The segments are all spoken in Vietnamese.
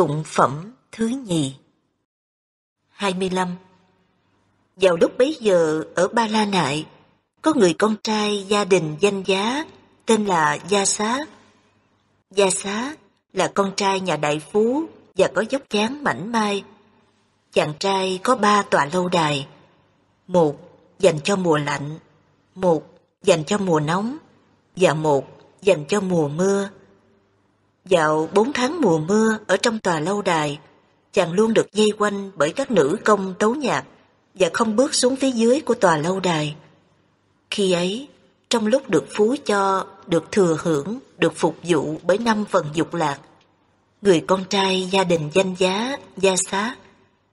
Tụng phẩm thứ nhì 25 Vào lúc bấy giờ ở Ba La Nại có người con trai gia đình danh giá tên là Gia Xá. Gia Xá là con trai nhà đại phú và có dốc dáng mảnh mai. Chàng trai có ba tòa lâu đài. Một dành cho mùa lạnh, một dành cho mùa nóng và một dành cho mùa mưa. Dạo bốn tháng mùa mưa ở trong tòa lâu đài, chàng luôn được dây quanh bởi các nữ công tấu nhạc và không bước xuống phía dưới của tòa lâu đài. Khi ấy, trong lúc được phú cho, được thừa hưởng, được phục vụ bởi năm phần dục lạc, người con trai gia đình danh giá, gia xá,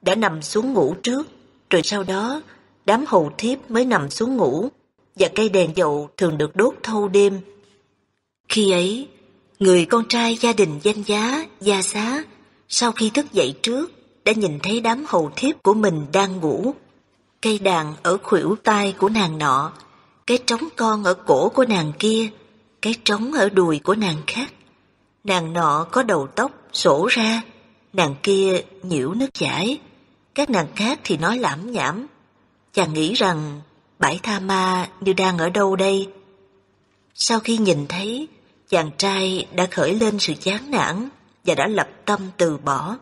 đã nằm xuống ngủ trước, rồi sau đó đám hầu thiếp mới nằm xuống ngủ và cây đèn dầu thường được đốt thâu đêm. Khi ấy, Người con trai gia đình danh giá, gia xá, sau khi thức dậy trước, đã nhìn thấy đám hầu thiếp của mình đang ngủ. Cây đàn ở khuỷu tay của nàng nọ, cái trống con ở cổ của nàng kia, cái trống ở đùi của nàng khác. Nàng nọ có đầu tóc, sổ ra, nàng kia nhiễu nước giải các nàng khác thì nói lãm nhảm. Chàng nghĩ rằng bãi tha ma như đang ở đâu đây. Sau khi nhìn thấy, chàng trai đã khởi lên sự chán nản và đã lập tâm từ bỏ.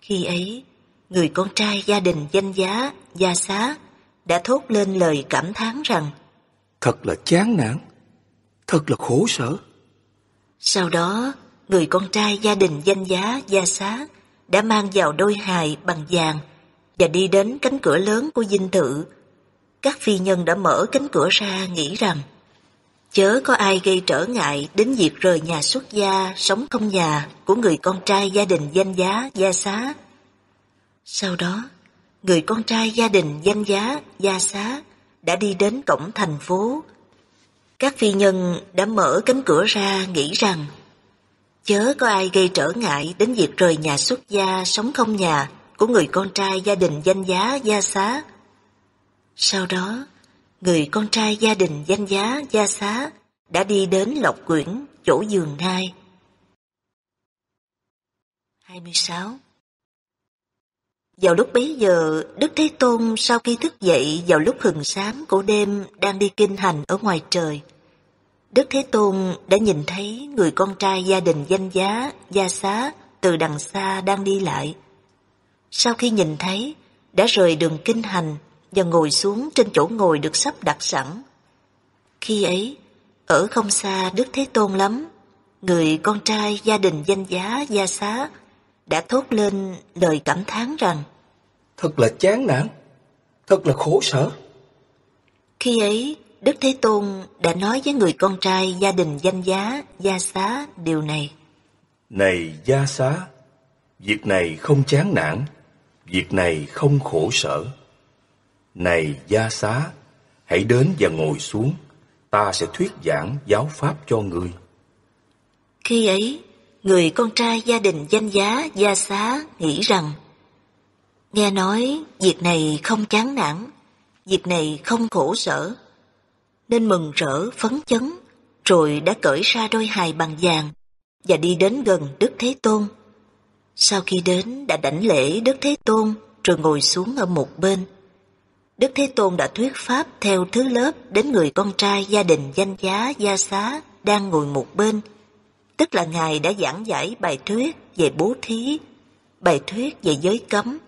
Khi ấy, người con trai gia đình danh giá, gia xá đã thốt lên lời cảm thán rằng Thật là chán nản, thật là khổ sở. Sau đó, người con trai gia đình danh giá, gia xá đã mang vào đôi hài bằng vàng và đi đến cánh cửa lớn của dinh thự. Các phi nhân đã mở cánh cửa ra nghĩ rằng Chớ có ai gây trở ngại đến việc rời nhà xuất gia, sống không nhà của người con trai gia đình danh giá, gia xá. Sau đó, người con trai gia đình danh giá, gia xá đã đi đến cổng thành phố. Các phi nhân đã mở cánh cửa ra nghĩ rằng chớ có ai gây trở ngại đến việc rời nhà xuất gia, sống không nhà của người con trai gia đình danh giá, gia xá. Sau đó, người con trai gia đình danh giá gia xá đã đi đến lộc quyển chỗ giường nai. 26 Vào lúc bấy giờ, Đức Thế Tôn sau khi thức dậy vào lúc hừng sáng của đêm đang đi kinh hành ở ngoài trời. Đức Thế Tôn đã nhìn thấy người con trai gia đình danh giá, gia xá từ đằng xa đang đi lại. Sau khi nhìn thấy, đã rời đường kinh hành và ngồi xuống trên chỗ ngồi được sắp đặt sẵn. Khi ấy, ở không xa Đức Thế Tôn lắm, người con trai gia đình danh giá gia xá đã thốt lên lời cảm thán rằng Thật là chán nản, thật là khổ sở. Khi ấy, Đức Thế Tôn đã nói với người con trai gia đình danh giá gia xá điều này. Này gia xá, việc này không chán nản, việc này không khổ sở. Này gia xá, hãy đến và ngồi xuống, ta sẽ thuyết giảng giáo pháp cho người. Khi ấy, người con trai gia đình danh giá gia xá nghĩ rằng, nghe nói việc này không chán nản, việc này không khổ sở, nên mừng rỡ phấn chấn, rồi đã cởi ra đôi hài bằng vàng và đi đến gần Đức Thế Tôn. Sau khi đến đã đảnh lễ Đức Thế Tôn rồi ngồi xuống ở một bên. Đức Thế Tôn đã thuyết pháp theo thứ lớp đến người con trai gia đình danh giá gia xá đang ngồi một bên, tức là Ngài đã giảng giải bài thuyết về bố thí, bài thuyết về giới cấm,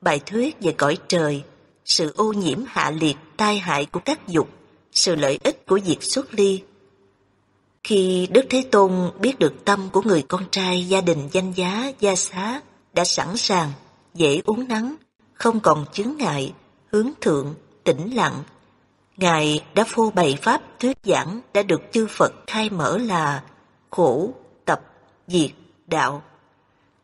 bài thuyết về cõi trời, sự ô nhiễm hạ liệt tai hại của các dục, sự lợi ích của việc xuất ly. Khi Đức Thế Tôn biết được tâm của người con trai gia đình danh giá gia xá đã sẵn sàng, dễ uống nắng, không còn chướng ngại, hướng thượng, tĩnh lặng. Ngài đã phô bày pháp thuyết giảng đã được chư Phật khai mở là khổ, tập, diệt, đạo.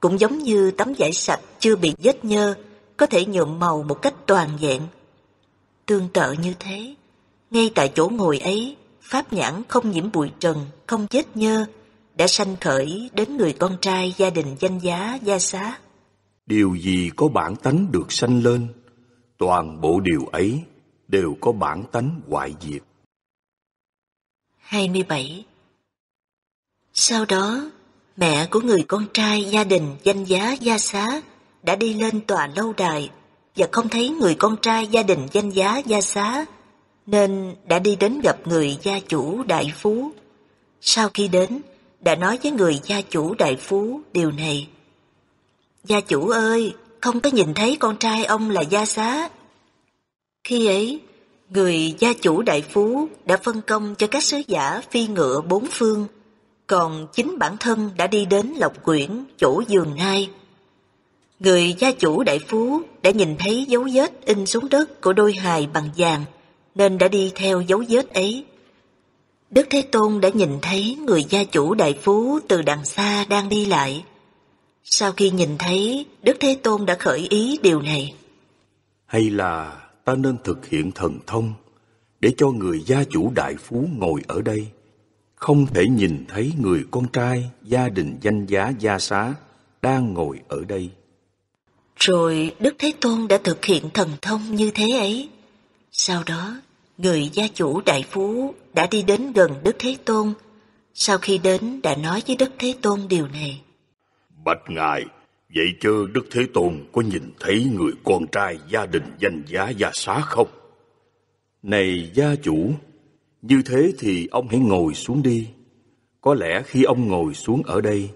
Cũng giống như tấm vải sạch chưa bị vết nhơ, có thể nhuộm màu một cách toàn vẹn. Tương tự như thế, ngay tại chỗ ngồi ấy, pháp nhãn không nhiễm bụi trần, không vết nhơ, đã sanh khởi đến người con trai gia đình danh giá gia xá. Điều gì có bản tánh được sanh lên Toàn bộ điều ấy đều có bản tánh hoại diệt. 27. Sau đó, mẹ của người con trai gia đình danh giá gia xá đã đi lên tòa lâu đài và không thấy người con trai gia đình danh giá gia xá nên đã đi đến gặp người gia chủ đại phú. Sau khi đến, đã nói với người gia chủ đại phú điều này. Gia chủ ơi, không có nhìn thấy con trai ông là gia xá. Khi ấy, người gia chủ đại phú đã phân công cho các sứ giả phi ngựa bốn phương, còn chính bản thân đã đi đến Lộc Quyển, chỗ giường hai. Người gia chủ đại phú đã nhìn thấy dấu vết in xuống đất của đôi hài bằng vàng, nên đã đi theo dấu vết ấy. Đức Thế Tôn đã nhìn thấy người gia chủ đại phú từ đằng xa đang đi lại, sau khi nhìn thấy, Đức Thế Tôn đã khởi ý điều này. Hay là ta nên thực hiện thần thông để cho người gia chủ đại phú ngồi ở đây, không thể nhìn thấy người con trai gia đình danh giá gia xá đang ngồi ở đây. Rồi Đức Thế Tôn đã thực hiện thần thông như thế ấy. Sau đó, người gia chủ đại phú đã đi đến gần Đức Thế Tôn. Sau khi đến đã nói với Đức Thế Tôn điều này. Bạch Ngài, vậy chứ Đức Thế Tôn có nhìn thấy người con trai gia đình danh giá gia xá không? Này gia chủ, như thế thì ông hãy ngồi xuống đi. Có lẽ khi ông ngồi xuống ở đây,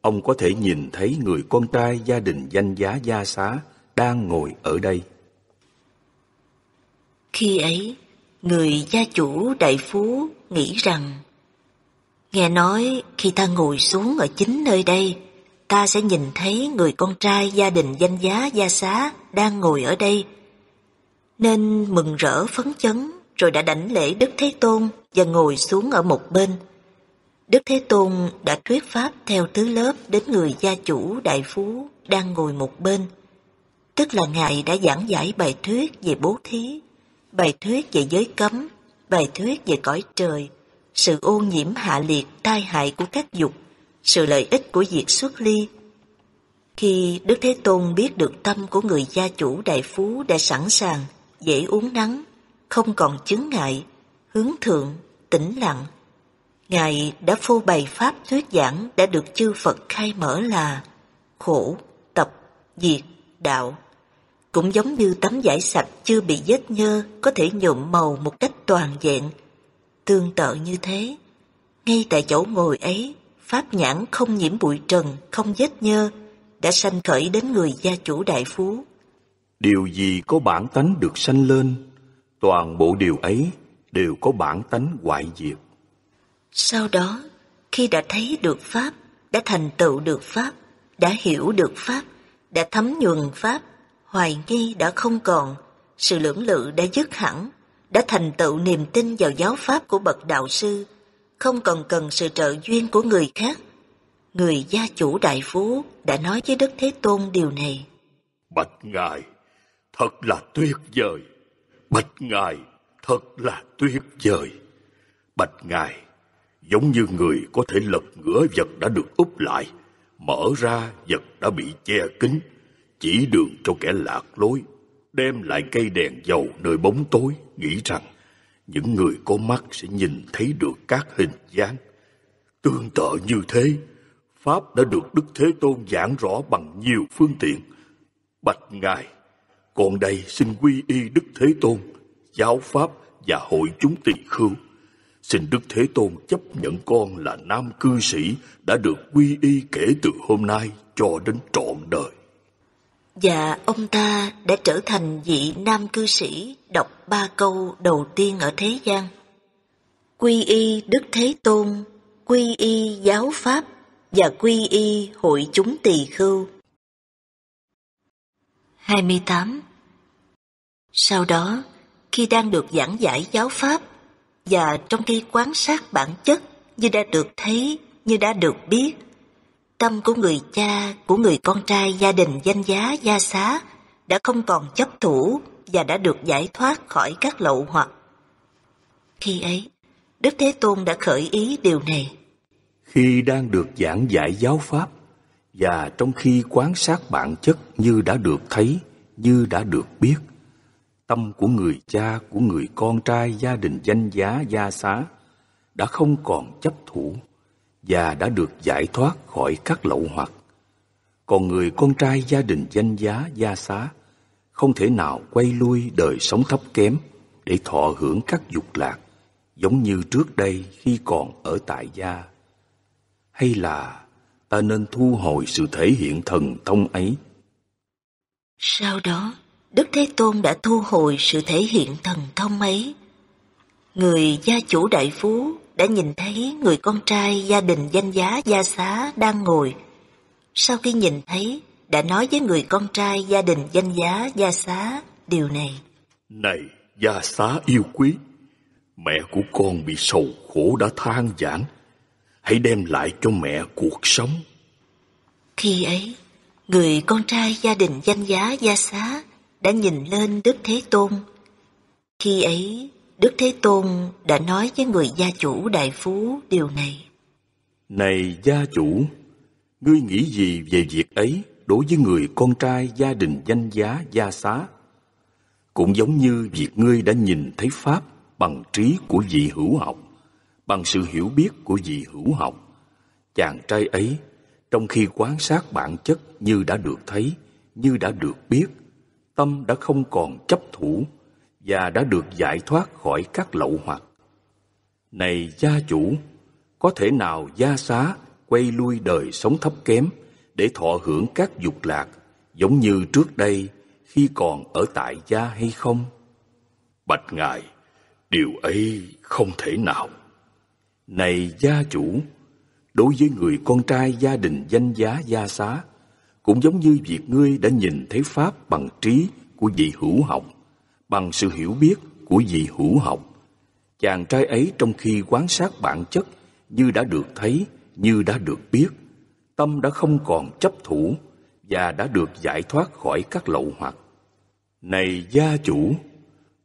ông có thể nhìn thấy người con trai gia đình danh giá gia xá đang ngồi ở đây. Khi ấy, người gia chủ đại phú nghĩ rằng, nghe nói khi ta ngồi xuống ở chính nơi đây, ta sẽ nhìn thấy người con trai gia đình danh giá gia xá đang ngồi ở đây. Nên mừng rỡ phấn chấn rồi đã đảnh lễ Đức Thế Tôn và ngồi xuống ở một bên. Đức Thế Tôn đã thuyết pháp theo tứ lớp đến người gia chủ đại phú đang ngồi một bên. Tức là Ngài đã giảng giải bài thuyết về bố thí, bài thuyết về giới cấm, bài thuyết về cõi trời, sự ô nhiễm hạ liệt tai hại của các dục sự lợi ích của việc xuất ly. Khi Đức Thế Tôn biết được tâm của người gia chủ đại phú đã sẵn sàng, dễ uống nắng, không còn chứng ngại, hướng thượng, tĩnh lặng, Ngài đã phô bày pháp thuyết giảng đã được chư Phật khai mở là khổ, tập, diệt, đạo. Cũng giống như tấm giải sạch chưa bị vết nhơ có thể nhuộm màu một cách toàn vẹn. Tương tự như thế, ngay tại chỗ ngồi ấy, pháp nhãn không nhiễm bụi trần, không vết nhơ, đã sanh khởi đến người gia chủ đại phú. Điều gì có bản tánh được sanh lên, toàn bộ điều ấy đều có bản tánh hoại diệt. Sau đó, khi đã thấy được Pháp, đã thành tựu được Pháp, đã hiểu được Pháp, đã thấm nhuần Pháp, hoài nghi đã không còn, sự lưỡng lự đã dứt hẳn, đã thành tựu niềm tin vào giáo Pháp của bậc đạo sư, không còn cần sự trợ duyên của người khác. Người gia chủ đại phú đã nói với Đức Thế Tôn điều này. Bạch Ngài, thật là tuyệt vời. Bạch Ngài, thật là tuyệt vời. Bạch Ngài, giống như người có thể lật ngửa vật đã được úp lại, mở ra vật đã bị che kín, chỉ đường cho kẻ lạc lối, đem lại cây đèn dầu nơi bóng tối, nghĩ rằng những người có mắt sẽ nhìn thấy được các hình dáng. Tương tự như thế, Pháp đã được Đức Thế Tôn giảng rõ bằng nhiều phương tiện. Bạch Ngài, còn đây xin quy y Đức Thế Tôn, giáo Pháp và hội chúng tỳ khưu. Xin Đức Thế Tôn chấp nhận con là nam cư sĩ đã được quy y kể từ hôm nay cho đến trọn đời và dạ, ông ta đã trở thành vị nam cư sĩ đọc ba câu đầu tiên ở thế gian. Quy y Đức Thế Tôn, quy y giáo pháp và quy y hội chúng tỳ khưu. 28. Sau đó, khi đang được giảng giải giáo pháp và trong khi quan sát bản chất như đã được thấy, như đã được biết, Tâm của người cha, của người con trai gia đình danh giá gia xá đã không còn chấp thủ và đã được giải thoát khỏi các lậu hoặc. Khi ấy, Đức Thế Tôn đã khởi ý điều này. Khi đang được giảng giải giáo pháp và trong khi quan sát bản chất như đã được thấy, như đã được biết, tâm của người cha, của người con trai gia đình danh giá gia xá đã không còn chấp thủ và đã được giải thoát khỏi các lậu hoặc. Còn người con trai gia đình danh giá, gia xá, không thể nào quay lui đời sống thấp kém để thọ hưởng các dục lạc, giống như trước đây khi còn ở tại gia. Hay là ta nên thu hồi sự thể hiện thần thông ấy? Sau đó, Đức Thế Tôn đã thu hồi sự thể hiện thần thông ấy. Người gia chủ đại phú đã nhìn thấy người con trai gia đình danh giá gia xá đang ngồi. Sau khi nhìn thấy, đã nói với người con trai gia đình danh giá gia xá điều này. Này, gia xá yêu quý, mẹ của con bị sầu khổ đã than vãn, hãy đem lại cho mẹ cuộc sống. Khi ấy, người con trai gia đình danh giá gia xá đã nhìn lên Đức Thế Tôn. Khi ấy, Đức Thế Tôn đã nói với người gia chủ đại phú điều này. Này gia chủ, ngươi nghĩ gì về việc ấy đối với người con trai gia đình danh giá gia xá? Cũng giống như việc ngươi đã nhìn thấy Pháp bằng trí của vị hữu học, bằng sự hiểu biết của vị hữu học. Chàng trai ấy, trong khi quan sát bản chất như đã được thấy, như đã được biết, tâm đã không còn chấp thủ và đã được giải thoát khỏi các lậu hoặc. Này gia chủ, có thể nào gia xá quay lui đời sống thấp kém để thọ hưởng các dục lạc giống như trước đây khi còn ở tại gia hay không? Bạch Ngài, điều ấy không thể nào. Này gia chủ, đối với người con trai gia đình danh giá gia xá, cũng giống như việc ngươi đã nhìn thấy Pháp bằng trí của vị hữu học bằng sự hiểu biết của vị hữu học. Chàng trai ấy trong khi quan sát bản chất như đã được thấy, như đã được biết, tâm đã không còn chấp thủ và đã được giải thoát khỏi các lậu hoặc. Này gia chủ,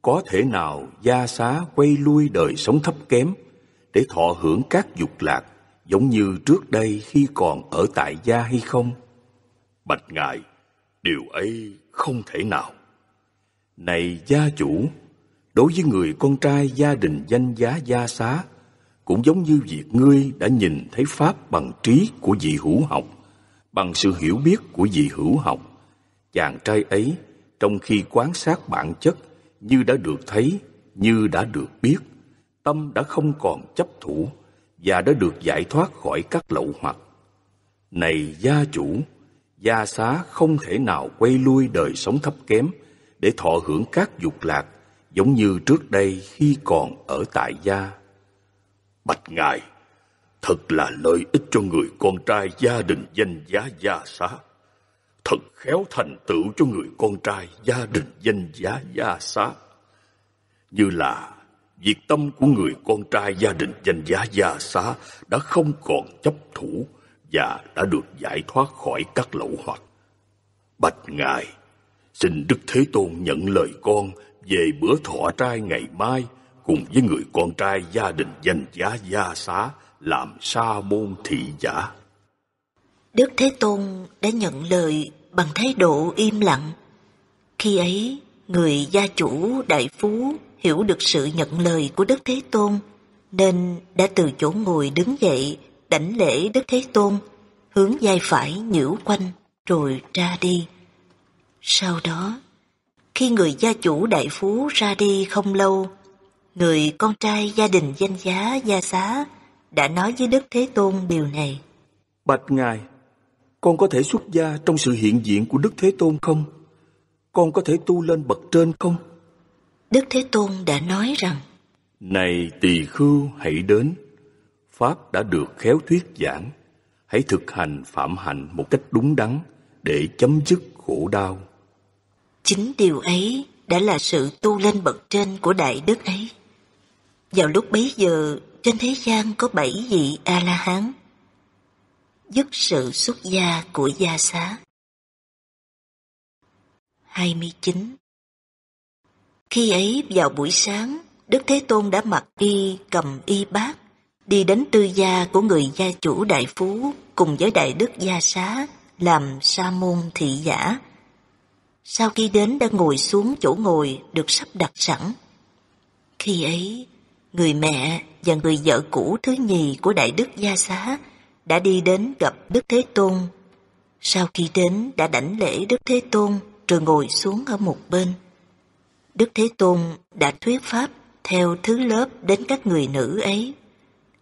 có thể nào gia xá quay lui đời sống thấp kém để thọ hưởng các dục lạc giống như trước đây khi còn ở tại gia hay không? Bạch ngài, điều ấy không thể nào. Này gia chủ, đối với người con trai gia đình danh giá gia xá, cũng giống như việc ngươi đã nhìn thấy Pháp bằng trí của vị hữu học, bằng sự hiểu biết của vị hữu học. Chàng trai ấy, trong khi quan sát bản chất, như đã được thấy, như đã được biết, tâm đã không còn chấp thủ và đã được giải thoát khỏi các lậu hoặc. Này gia chủ, gia xá không thể nào quay lui đời sống thấp kém, để thọ hưởng các dục lạc giống như trước đây khi còn ở tại gia. Bạch Ngài, thật là lợi ích cho người con trai gia đình danh giá gia xá. Thật khéo thành tựu cho người con trai gia đình danh giá gia xá. Như là việc tâm của người con trai gia đình danh giá gia xá đã không còn chấp thủ và đã được giải thoát khỏi các lậu hoặc. Bạch Ngài, xin Đức Thế Tôn nhận lời con về bữa thọ trai ngày mai cùng với người con trai gia đình danh giá gia xá làm sa môn thị giả. Đức Thế Tôn đã nhận lời bằng thái độ im lặng. Khi ấy, người gia chủ đại phú hiểu được sự nhận lời của Đức Thế Tôn nên đã từ chỗ ngồi đứng dậy đảnh lễ Đức Thế Tôn hướng vai phải nhiễu quanh rồi ra đi. Sau đó, khi người gia chủ đại phú ra đi không lâu, người con trai gia đình danh giá gia xá đã nói với Đức Thế Tôn điều này. Bạch Ngài, con có thể xuất gia trong sự hiện diện của Đức Thế Tôn không? Con có thể tu lên bậc trên không? Đức Thế Tôn đã nói rằng Này tỳ khưu hãy đến, Pháp đã được khéo thuyết giảng, hãy thực hành phạm hạnh một cách đúng đắn để chấm dứt khổ đau. Chính điều ấy đã là sự tu lên bậc trên của đại đức ấy. Vào lúc bấy giờ, trên thế gian có bảy vị A-la-hán, dứt sự xuất gia của gia xá. 29 Khi ấy vào buổi sáng, Đức Thế Tôn đã mặc y cầm y bát, đi đến tư gia của người gia chủ đại phú cùng với đại đức gia xá làm sa môn thị giả sau khi đến đã ngồi xuống chỗ ngồi được sắp đặt sẵn. Khi ấy, người mẹ và người vợ cũ thứ nhì của Đại Đức Gia Xá đã đi đến gặp Đức Thế Tôn. Sau khi đến đã đảnh lễ Đức Thế Tôn rồi ngồi xuống ở một bên. Đức Thế Tôn đã thuyết pháp theo thứ lớp đến các người nữ ấy,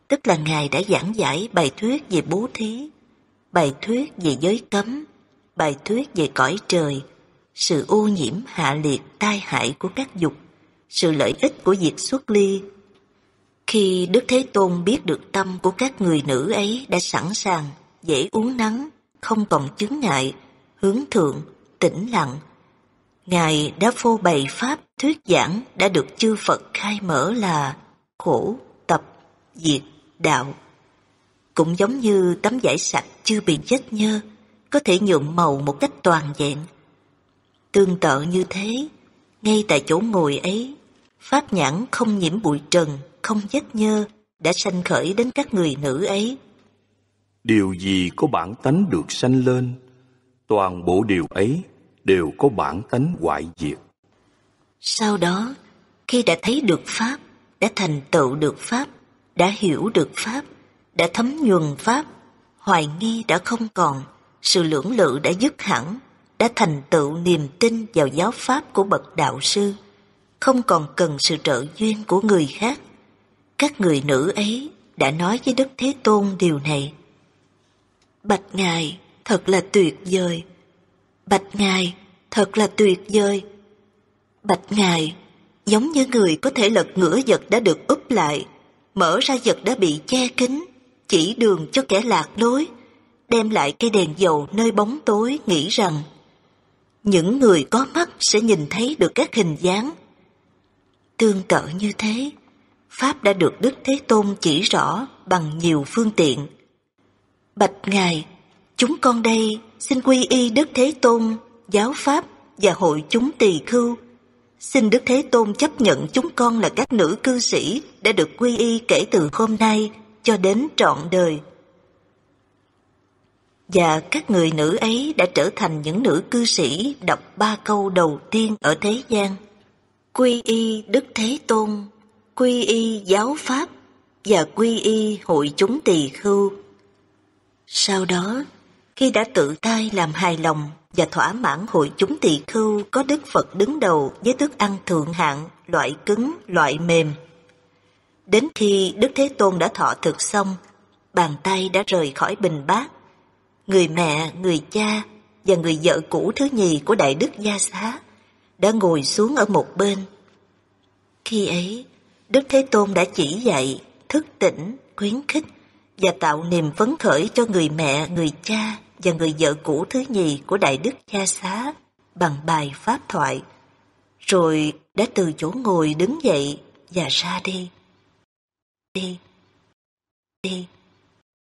tức là Ngài đã giảng giải bài thuyết về bố thí, bài thuyết về giới cấm, bài thuyết về cõi trời, sự ô nhiễm hạ liệt tai hại của các dục, sự lợi ích của việc xuất ly. Khi Đức Thế Tôn biết được tâm của các người nữ ấy đã sẵn sàng, dễ uống nắng, không còn chứng ngại, hướng thượng, tĩnh lặng, Ngài đã phô bày Pháp thuyết giảng đã được chư Phật khai mở là khổ, tập, diệt, đạo. Cũng giống như tấm giải sạch chưa bị chết nhơ, có thể nhuộm màu một cách toàn vẹn, Tương tự như thế, ngay tại chỗ ngồi ấy, pháp nhãn không nhiễm bụi trần, không vết nhơ, đã sanh khởi đến các người nữ ấy. Điều gì có bản tánh được sanh lên, toàn bộ điều ấy đều có bản tánh hoại diệt. Sau đó, khi đã thấy được Pháp, đã thành tựu được Pháp, đã hiểu được Pháp, đã thấm nhuần Pháp, hoài nghi đã không còn, sự lưỡng lự đã dứt hẳn, đã thành tựu niềm tin vào giáo pháp của bậc đạo sư, không còn cần sự trợ duyên của người khác. Các người nữ ấy đã nói với Đức Thế Tôn điều này. Bạch Ngài thật là tuyệt vời. Bạch Ngài thật là tuyệt vời. Bạch Ngài giống như người có thể lật ngửa vật đã được úp lại, mở ra vật đã bị che kín, chỉ đường cho kẻ lạc lối, đem lại cây đèn dầu nơi bóng tối nghĩ rằng những người có mắt sẽ nhìn thấy được các hình dáng. Tương tự như thế, Pháp đã được Đức Thế Tôn chỉ rõ bằng nhiều phương tiện. Bạch Ngài, chúng con đây xin quy y Đức Thế Tôn, giáo Pháp và hội chúng tỳ khưu. Xin Đức Thế Tôn chấp nhận chúng con là các nữ cư sĩ đã được quy y kể từ hôm nay cho đến trọn đời và các người nữ ấy đã trở thành những nữ cư sĩ đọc ba câu đầu tiên ở thế gian. Quy y Đức Thế Tôn, quy y giáo pháp và quy y hội chúng tỳ khưu. Sau đó, khi đã tự tay làm hài lòng và thỏa mãn hội chúng tỳ khưu có Đức Phật đứng đầu với thức ăn thượng hạng, loại cứng, loại mềm. Đến khi Đức Thế Tôn đã thọ thực xong, bàn tay đã rời khỏi bình bát người mẹ, người cha và người vợ cũ thứ nhì của Đại Đức Gia Xá đã ngồi xuống ở một bên. Khi ấy, Đức Thế Tôn đã chỉ dạy, thức tỉnh, khuyến khích và tạo niềm phấn khởi cho người mẹ, người cha và người vợ cũ thứ nhì của Đại Đức Gia Xá bằng bài pháp thoại, rồi đã từ chỗ ngồi đứng dậy và ra đi. Đi. Đi.